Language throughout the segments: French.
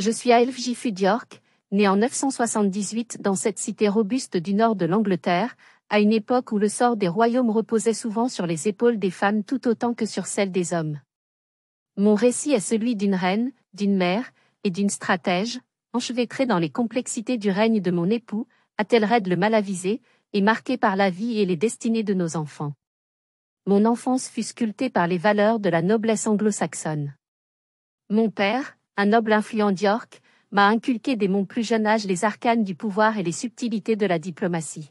Je suis à Elfjifu York né en 978 dans cette cité robuste du nord de l'Angleterre, à une époque où le sort des royaumes reposait souvent sur les épaules des femmes tout autant que sur celles des hommes. Mon récit est celui d'une reine, d'une mère, et d'une stratège, enchevêtrée dans les complexités du règne de mon époux, à tel raide le malavisé, et marquée par la vie et les destinées de nos enfants. Mon enfance fut sculptée par les valeurs de la noblesse anglo-saxonne. Mon père, un noble influent d'York, m'a inculqué dès mon plus jeune âge les arcanes du pouvoir et les subtilités de la diplomatie.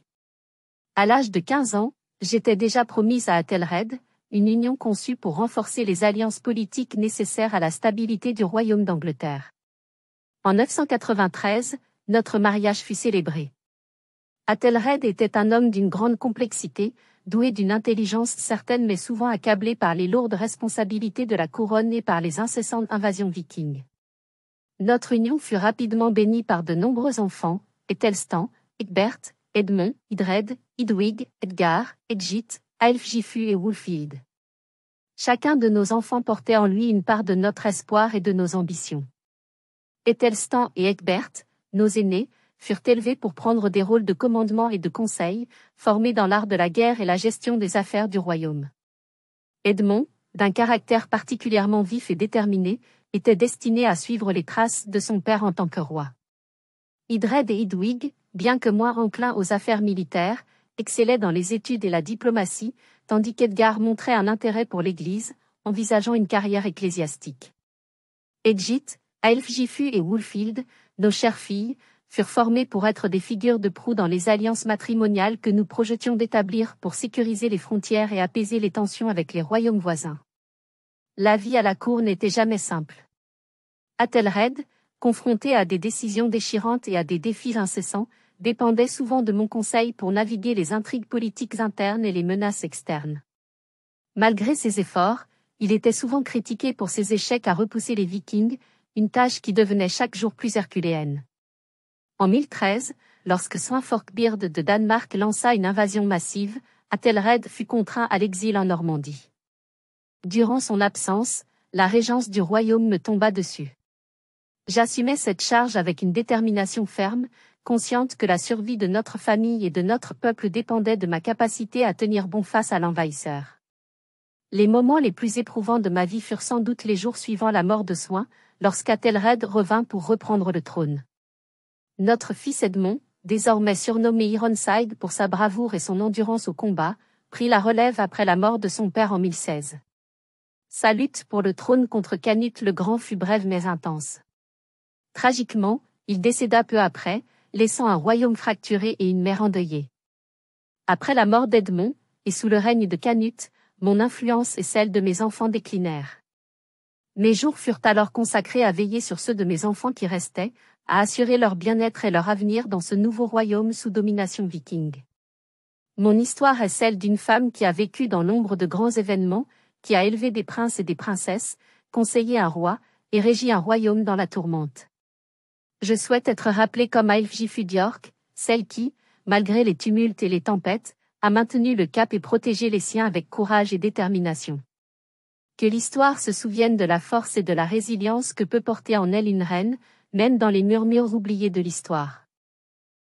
À l'âge de 15 ans, j'étais déjà promise à Athelred, une union conçue pour renforcer les alliances politiques nécessaires à la stabilité du royaume d'Angleterre. En 993, notre mariage fut célébré. Athelred était un homme d'une grande complexité, doué d'une intelligence certaine mais souvent accablé par les lourdes responsabilités de la couronne et par les incessantes invasions vikings. Notre union fut rapidement bénie par de nombreux enfants, Ethelstan, Egbert, Edmond, Idred, Idwig, Edgar, Edgit, Aelfgifu et Wulfhild. Chacun de nos enfants portait en lui une part de notre espoir et de nos ambitions. Ethelstan et Egbert, nos aînés, furent élevés pour prendre des rôles de commandement et de conseil, formés dans l'art de la guerre et la gestion des affaires du royaume. Edmond, d'un caractère particulièrement vif et déterminé, était destiné à suivre les traces de son père en tant que roi. Idred et Idwig, bien que moins enclins aux affaires militaires, excellaient dans les études et la diplomatie, tandis qu'Edgar montrait un intérêt pour l'Église, envisageant une carrière ecclésiastique. Edgit, Aelfgifu et Woolfield, nos chères filles, furent formées pour être des figures de proue dans les alliances matrimoniales que nous projetions d'établir pour sécuriser les frontières et apaiser les tensions avec les royaumes voisins. La vie à la cour n'était jamais simple. Athelred, confronté à des décisions déchirantes et à des défis incessants, dépendait souvent de mon conseil pour naviguer les intrigues politiques internes et les menaces externes. Malgré ses efforts, il était souvent critiqué pour ses échecs à repousser les Vikings, une tâche qui devenait chaque jour plus herculéenne. En 1013, lorsque Forkbeard de Danemark lança une invasion massive, Athelred fut contraint à l'exil en Normandie. Durant son absence, la régence du royaume me tomba dessus. J'assumais cette charge avec une détermination ferme, consciente que la survie de notre famille et de notre peuple dépendait de ma capacité à tenir bon face à l'envahisseur. Les moments les plus éprouvants de ma vie furent sans doute les jours suivant la mort de Soin, lorsqu'Atelred revint pour reprendre le trône. Notre fils Edmond, désormais surnommé Ironside pour sa bravoure et son endurance au combat, prit la relève après la mort de son père en 1016. Sa lutte pour le trône contre Canute le Grand fut brève mais intense. Tragiquement, il décéda peu après, laissant un royaume fracturé et une mère endeuillée. Après la mort d'Edmond, et sous le règne de Canute, mon influence et celle de mes enfants déclinèrent. Mes jours furent alors consacrés à veiller sur ceux de mes enfants qui restaient, à assurer leur bien-être et leur avenir dans ce nouveau royaume sous domination viking. Mon histoire est celle d'une femme qui a vécu dans l'ombre de grands événements, qui a élevé des princes et des princesses, conseillé un roi, et régi un royaume dans la tourmente. Je souhaite être rappelée comme Jifu York, celle qui, malgré les tumultes et les tempêtes, a maintenu le cap et protégé les siens avec courage et détermination. Que l'histoire se souvienne de la force et de la résilience que peut porter en elle une reine, même dans les murmures oubliés de l'histoire.